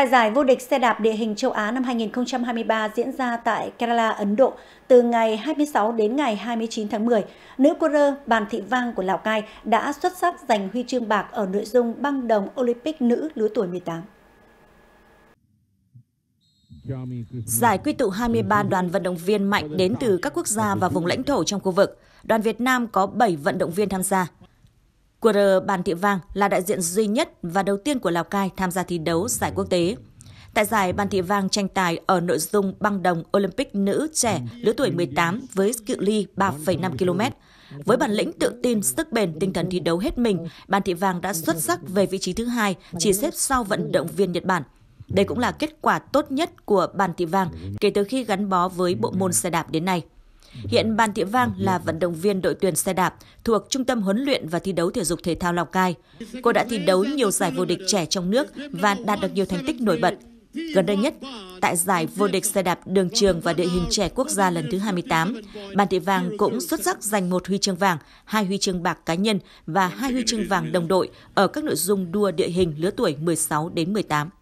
Tại giải vô địch xe đạp địa hình châu Á năm 2023 diễn ra tại Kerala, Ấn Độ từ ngày 26 đến ngày 29 tháng 10, nữ rơ Bàn Thị Vang của Lào Cai đã xuất sắc giành huy chương bạc ở nội dung băng đồng Olympic nữ lứa tuổi 18. Giải quy tụ 23 đoàn vận động viên mạnh đến từ các quốc gia và vùng lãnh thổ trong khu vực. Đoàn Việt Nam có 7 vận động viên tham gia. QR Bàn Thị Vàng là đại diện duy nhất và đầu tiên của Lào Cai tham gia thi đấu giải quốc tế. Tại giải Bàn Thị Vang tranh tài ở nội dung băng đồng Olympic nữ trẻ lứa tuổi 18 với cự ly 3,5 km. Với bản lĩnh tự tin, sức bền, tinh thần thi đấu hết mình, Bàn Thị Vàng đã xuất sắc về vị trí thứ hai, chỉ xếp sau vận động viên Nhật Bản. Đây cũng là kết quả tốt nhất của Bàn Thị Vàng kể từ khi gắn bó với bộ môn xe đạp đến nay. Hiện Bàn Thị Vang là vận động viên đội tuyển xe đạp thuộc Trung tâm huấn luyện và thi đấu thể dục thể thao Lào Cai. Cô đã thi đấu nhiều giải vô địch trẻ trong nước và đạt được nhiều thành tích nổi bật. Gần đây nhất, tại giải vô địch xe đạp đường trường và địa hình trẻ quốc gia lần thứ 28, Bàn Thị Vàng cũng xuất sắc giành một huy chương vàng, hai huy chương bạc cá nhân và hai huy chương vàng đồng đội ở các nội dung đua địa hình lứa tuổi 16 đến 18.